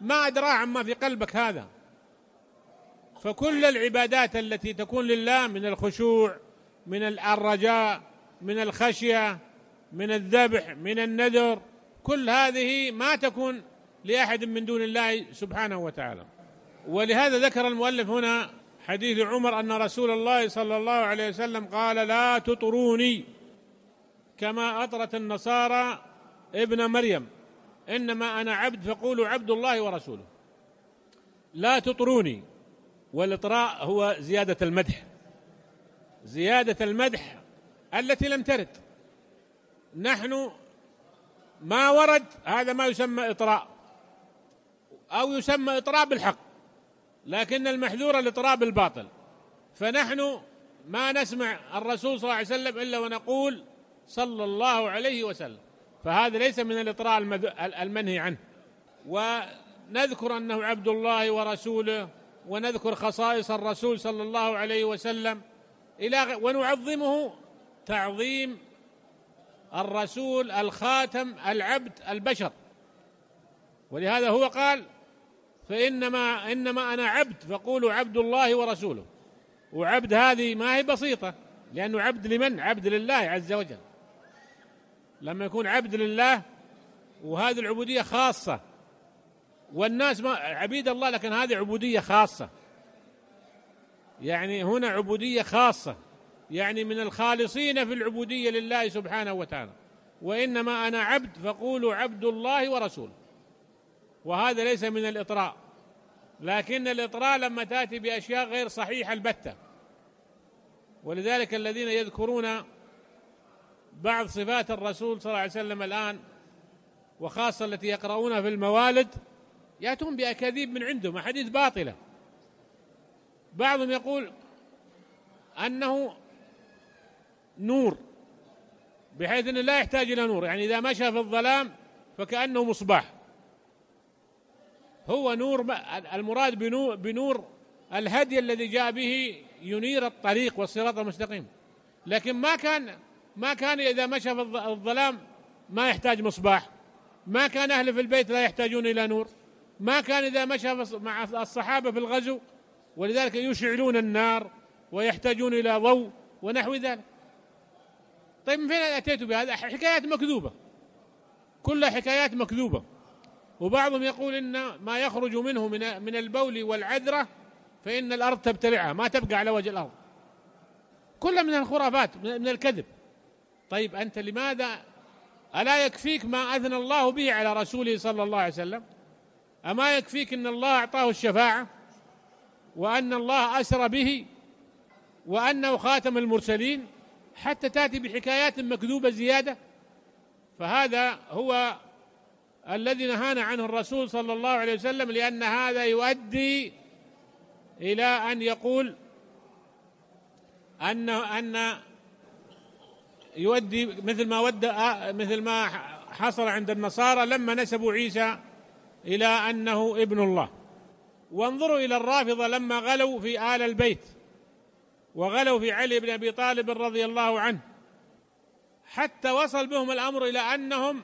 ما أدرى عما في قلبك هذا فكل العبادات التي تكون لله من الخشوع من الرجاء من الخشية من الذبح من النذر كل هذه ما تكون لأحد من دون الله سبحانه وتعالى ولهذا ذكر المؤلف هنا حديث عمر أن رسول الله صلى الله عليه وسلم قال لا تطروني كما أطرت النصارى ابن مريم إنما أنا عبد فقولوا عبد الله ورسوله لا تطروني والإطراء هو زيادة المدح زيادة المدح التي لم ترد نحن ما ورد هذا ما يسمى إطراء أو يسمى إطراب الحق لكن المحذور الإطراب الباطل فنحن ما نسمع الرسول صلى الله عليه وسلم إلا ونقول صلى الله عليه وسلم فهذا ليس من الإطراء المنهي عنه ونذكر أنه عبد الله ورسوله ونذكر خصائص الرسول صلى الله عليه وسلم إلى ونعظمه تعظيم الرسول الخاتم العبد البشر ولهذا هو قال فإنما إنما أنا عبد فقولوا عبد الله ورسوله وعبد هذه ما هي بسيطة لأنه عبد لمن عبد لله عز وجل لما يكون عبد لله وهذه العبودية خاصة والناس ما عبيد الله لكن هذه عبودية خاصة يعني هنا عبودية خاصة يعني من الخالصين في العبودية لله سبحانه وتعالى وإنما أنا عبد فقولوا عبد الله ورسوله وهذا ليس من الإطراء لكن الإطراء لما تأتي بأشياء غير صحيحة البتة ولذلك الذين يذكرون بعض صفات الرسول صلى الله عليه وسلم الآن وخاصة التي يقرؤونها في الموالد يأتون بأكاذيب من عندهم أحاديث باطلة بعضهم يقول أنه نور بحيث أنه لا يحتاج إلى نور يعني إذا مشى في الظلام فكأنه مصباح هو نور المراد بنور الهدي الذي جاء به ينير الطريق والصراط المستقيم لكن ما كان ما كان إذا مشى في الظلام ما يحتاج مصباح ما كان أهل في البيت لا يحتاجون إلى نور ما كان إذا مشى مع الصحابة في الغزو ولذلك يشعلون النار ويحتاجون إلى ضوء ونحو ذلك طيب من فين أتيت بهذا حكايات مكذوبة كلها حكايات مكذوبة وبعضهم يقول إن ما يخرج منه من من البول والعذرة فإن الأرض تبتلعها ما تبقى على وجه الأرض كلها من الخرافات من الكذب طيب أنت لماذا ألا يكفيك ما اذن الله به على رسوله صلى الله عليه وسلم أما يكفيك أن الله أعطاه الشفاعة وأن الله أسر به وأنه خاتم المرسلين حتى تأتي بحكايات مكذوبة زيادة فهذا هو الذي نهانا عنه الرسول صلى الله عليه وسلم لأن هذا يؤدي إلى أن يقول أنه أن يؤدي مثل ما ود مثل ما حصل عند النصارى لما نسبوا عيسى إلى أنه ابن الله وانظروا إلى الرافضة لما غلوا في آل البيت وغلوا في علي بن أبي طالب رضي الله عنه حتى وصل بهم الأمر إلى أنهم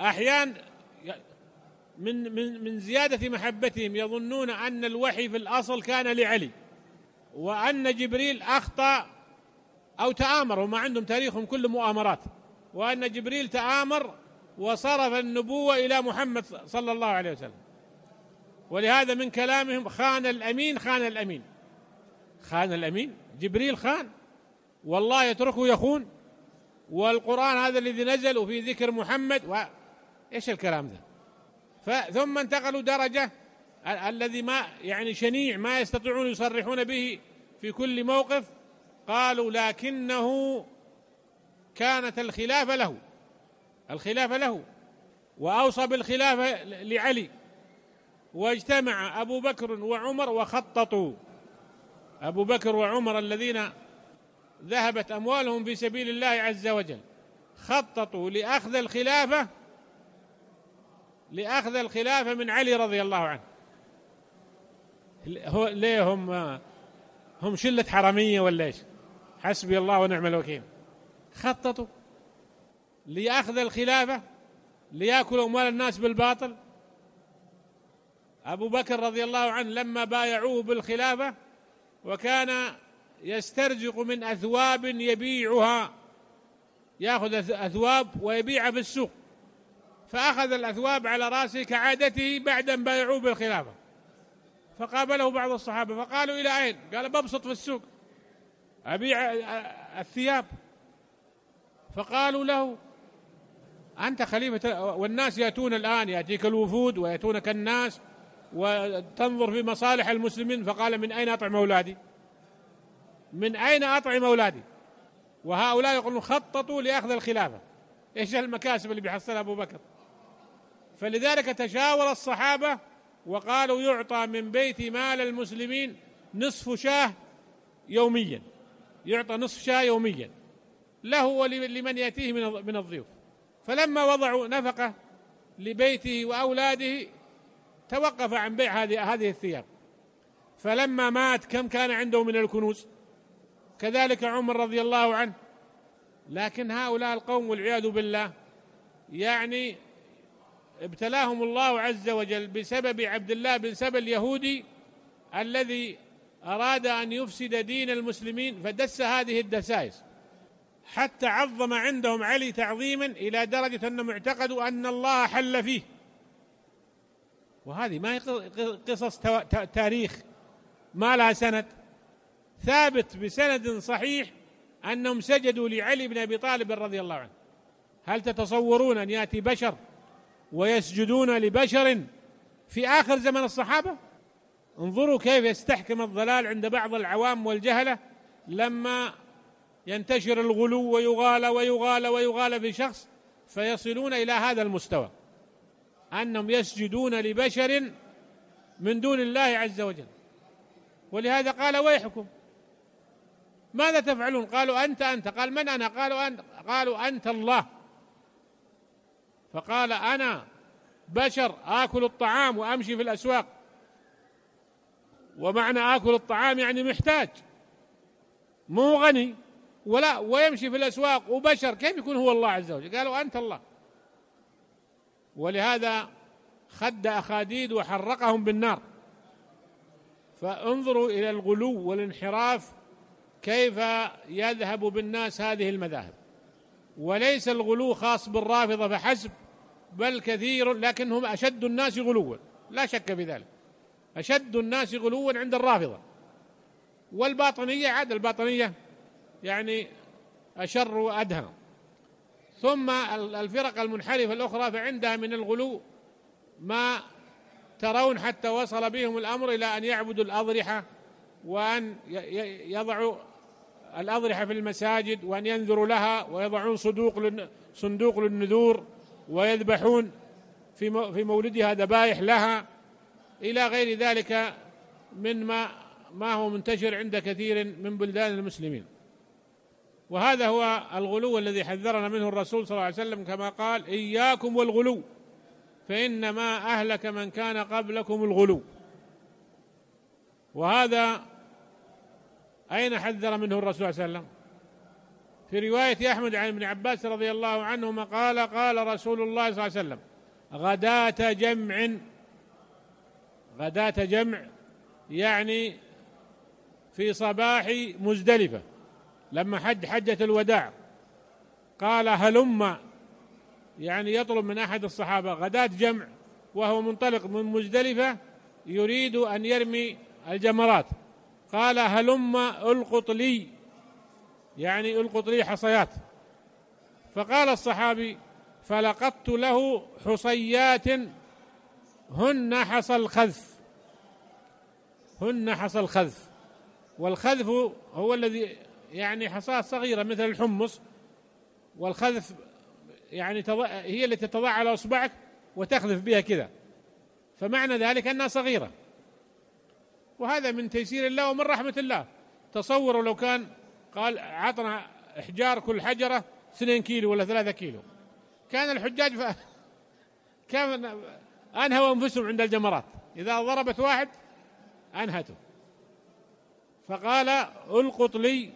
أحيان من من من زياده محبتهم يظنون ان الوحي في الاصل كان لعلي وان جبريل اخطا او تامر وما عندهم تاريخهم كله مؤامرات وان جبريل تامر وصرف النبوه الى محمد صلى الله عليه وسلم ولهذا من كلامهم خان الامين خان الامين خان الامين جبريل خان والله يتركه يخون والقران هذا الذي نزل وفي ذكر محمد و... ايش الكلام ذا ثم انتقلوا درجة الذي ما يعني شنيع ما يستطيعون يصرحون به في كل موقف قالوا لكنه كانت الخلافة له الخلافة له وأوصى بالخلافة لعلي واجتمع أبو بكر وعمر وخططوا أبو بكر وعمر الذين ذهبت أموالهم في سبيل الله عز وجل خططوا لأخذ الخلافة لأخذ الخلافة من علي رضي الله عنه ليه هم هم شلة حرمية ولا ايش حسبي الله ونعم الوكيل خططوا لأخذ الخلافة ليأكلوا أموال الناس بالباطل أبو بكر رضي الله عنه لما بايعوه بالخلافة وكان يسترزق من أثواب يبيعها يأخذ أثواب ويبيعها في السوق فأخذ الأثواب على رأسه كعادته بعد أن بايعوه بالخلافة فقابله بعض الصحابة فقالوا إلى أين قال ببسط في السوق أبيع الثياب فقالوا له أنت خليفة والناس يأتون الآن يأتيك الوفود ويأتونك الناس وتنظر في مصالح المسلمين فقال من أين أطعم أولادي من أين أطعم أولادي وهؤلاء يقولون خططوا لأخذ الخلافة إيش المكاسب اللي بيحصلها أبو بكر فلذلك تشاور الصحابة وقالوا يعطى من بيت مال المسلمين نصف شاه يوميا يعطى نصف شاه يوميا له ولمن يأتيه من الضيوف فلما وضعوا نفقة لبيته وأولاده توقف عن بيع هذه هذه الثياب فلما مات كم كان عنده من الكنوز كذلك عمر رضي الله عنه لكن هؤلاء القوم والعياذ بالله يعني ابتلاهم الله عز وجل بسبب عبد الله بن سبا اليهودي الذي أراد أن يفسد دين المسلمين فدس هذه الدسائس حتى عظم عندهم علي تعظيما إلى درجة أنهم اعتقدوا أن الله حل فيه وهذه ما هي قصص تاريخ ما لها سند ثابت بسند صحيح أنهم سجدوا لعلي بن أبي طالب رضي الله عنه هل تتصورون أن يأتي بشر ويسجدون لبشر في آخر زمن الصحابة انظروا كيف يستحكم الضلال عند بعض العوام والجهلة لما ينتشر الغلو ويغالى ويغالى ويغالى في شخص فيصلون إلى هذا المستوى أنهم يسجدون لبشر من دون الله عز وجل ولهذا قال ويحكم ماذا تفعلون قالوا أنت أنت قال من أنا قالوا أنت قالوا أنت الله فقال أنا بشر آكل الطعام وأمشي في الأسواق ومعنى آكل الطعام يعني محتاج مو غني ولا ويمشي في الأسواق وبشر كيف يكون هو الله عز وجل قالوا أنت الله ولهذا خد أخاديد وحرقهم بالنار فانظروا إلى الغلو والانحراف كيف يذهب بالناس هذه المذاهب وليس الغلو خاص بالرافضة فحسب بل كثير لكنهم أشد الناس غلوا لا شك في ذلك أشد الناس غلوا عند الرافضة والباطنية عاد الباطنية يعني أشر وأدهى ثم الفرق المنحرفة الأخرى فعندها من الغلو ما ترون حتى وصل بهم الأمر إلى أن يعبدوا الأضرحة وأن يضعوا الأضرحة في المساجد وأن ينذروا لها ويضعون صندوق صندوق للنذور ويذبحون في في مولدها ذبائح لها إلى غير ذلك من ما ما هو منتشر عند كثير من بلدان المسلمين وهذا هو الغلو الذي حذرنا منه الرسول صلى الله عليه وسلم كما قال إياكم والغلو فإنما أهلك من كان قبلكم الغلو وهذا أين حذر منه الرسول صلى الله عليه وسلم في رواية أحمد عن ابن عباس رضي الله عنهما قال قال رسول الله صلى الله عليه وسلم غداة جمع غداة جمع يعني في صباح مزدلفة لما حج حجة الوداع قال هلم يعني يطلب من أحد الصحابة غداة جمع وهو منطلق من مزدلفة يريد أن يرمي الجمرات قال هلم ألقط لي يعني القط لي حصيات فقال الصحابي فلقطت له حصيات هن حصى الخذف هن حصى الخذف والخذف هو الذي يعني حصاة صغيرة مثل الحمص والخذف يعني هي التي تضع على أصبعك وتخذف بها كذا فمعنى ذلك أنها صغيرة وهذا من تيسير الله ومن رحمة الله تصوروا لو كان قال عطنا احجار كل حجرة 2 كيلو ولا 3 كيلو كان الحجاج ف... كان أنهوا أنفسهم عند الجمرات إذا ضربت واحد أنهته فقال القط لي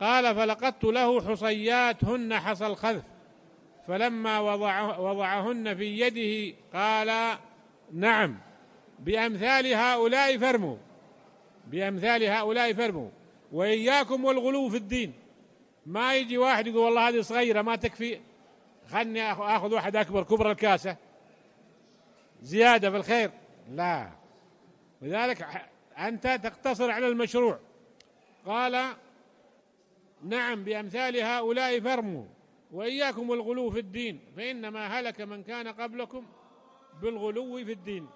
قال فلقدت له حصياتهن حصى الخذف فلما وضعه وضعهن في يده قال نعم بأمثال هؤلاء فرموا بأمثال هؤلاء فرموا وإياكم والغلو في الدين ما يجي واحد يقول والله هذه صغيرة ما تكفي خلني آخذ واحد أكبر كبر الكاسة زيادة في الخير لا لذلك أنت تقتصر على المشروع قال نعم بأمثال هؤلاء فرموا وإياكم والغلو في الدين فإنما هلك من كان قبلكم بالغلو في الدين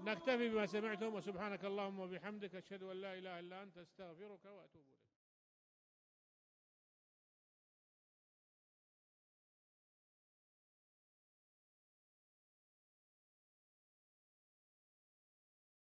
نكتفي بما سمعتم وسبحانك اللهم وبحمدك أشهد أن لا إله إلا أنت أستغفرك وأتوب